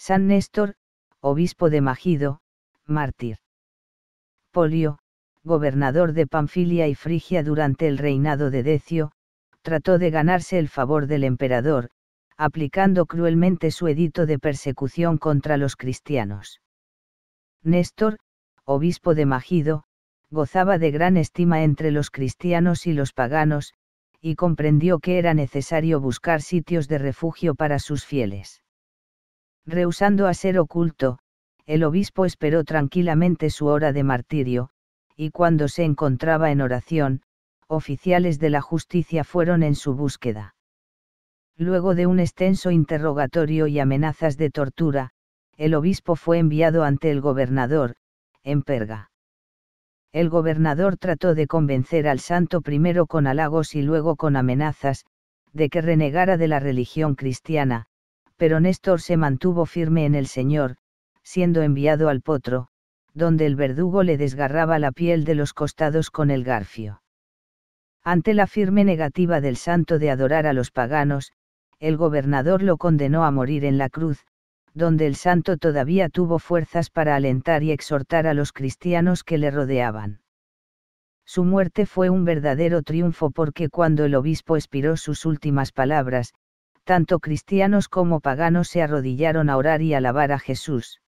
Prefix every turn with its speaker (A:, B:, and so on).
A: San Néstor, obispo de Magido, mártir. Polio, gobernador de Panfilia y Frigia durante el reinado de Decio, trató de ganarse el favor del emperador, aplicando cruelmente su edito de persecución contra los cristianos. Néstor, obispo de Magido, gozaba de gran estima entre los cristianos y los paganos, y comprendió que era necesario buscar sitios de refugio para sus fieles. Rehusando a ser oculto, el obispo esperó tranquilamente su hora de martirio, y cuando se encontraba en oración, oficiales de la justicia fueron en su búsqueda. Luego de un extenso interrogatorio y amenazas de tortura, el obispo fue enviado ante el gobernador, en Perga. El gobernador trató de convencer al santo primero con halagos y luego con amenazas, de que renegara de la religión cristiana, pero Néstor se mantuvo firme en el Señor, siendo enviado al potro, donde el verdugo le desgarraba la piel de los costados con el garfio. Ante la firme negativa del santo de adorar a los paganos, el gobernador lo condenó a morir en la cruz, donde el santo todavía tuvo fuerzas para alentar y exhortar a los cristianos que le rodeaban. Su muerte fue un verdadero triunfo porque cuando el obispo expiró sus últimas palabras, tanto cristianos como paganos se arrodillaron a orar y alabar a Jesús.